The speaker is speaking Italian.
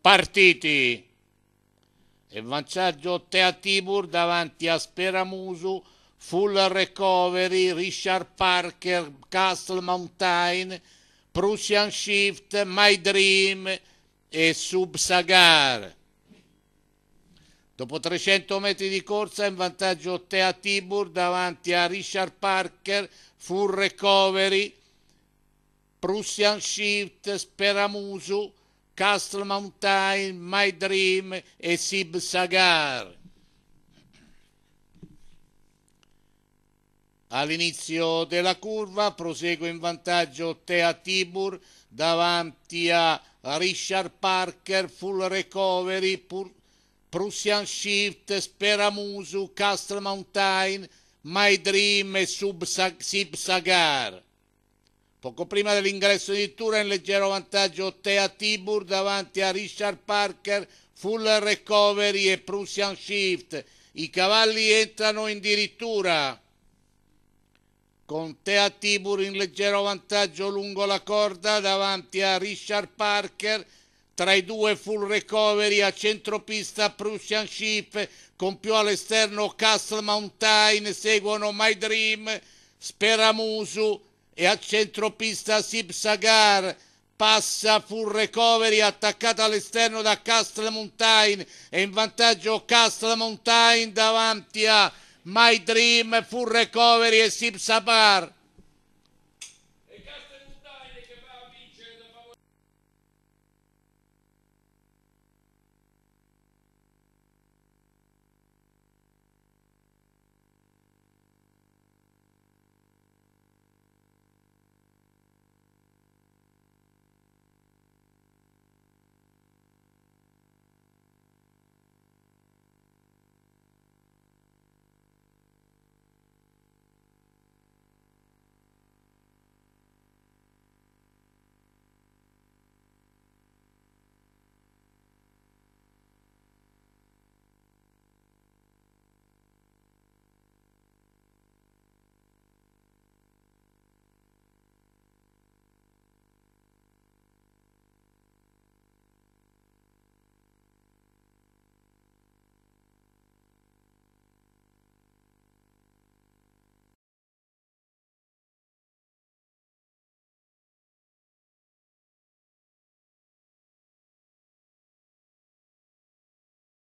partiti. E vantaggio Tea Tibur davanti a Speramusu, Full Recovery, Richard Parker, Castle Mountain, Prussian Shift, My Dream e Subsagar. Dopo 300 metri di corsa in vantaggio Tea Tibur davanti a Richard Parker, Full Recovery, Prussian Shift, Speramusu, Castle Mountain, My Dream e Sib Sagar. All'inizio della curva prosegue in vantaggio Thea Tibur davanti a Richard Parker, Full Recovery, Pur- Prussian Shift, Speramusu, Castle Mountain, My Dream e Sub Sib Sagar. Poco prima dell'ingresso di Tura in leggero vantaggio Tea Tibur davanti a Richard Parker, Full Recovery e Prussian Shift. I cavalli entrano addirittura con Tea Tibur in leggero vantaggio lungo la corda davanti a Richard Parker, tra i due full recovery a centropista Prussian Ship con più all'esterno Castle Mountain, seguono My Dream, Speramusu, e a centropista Sib Sagar passa full recovery attaccata all'esterno da Castlemountain e in vantaggio Castlemountain davanti a My Dream full recovery e Sipsagar.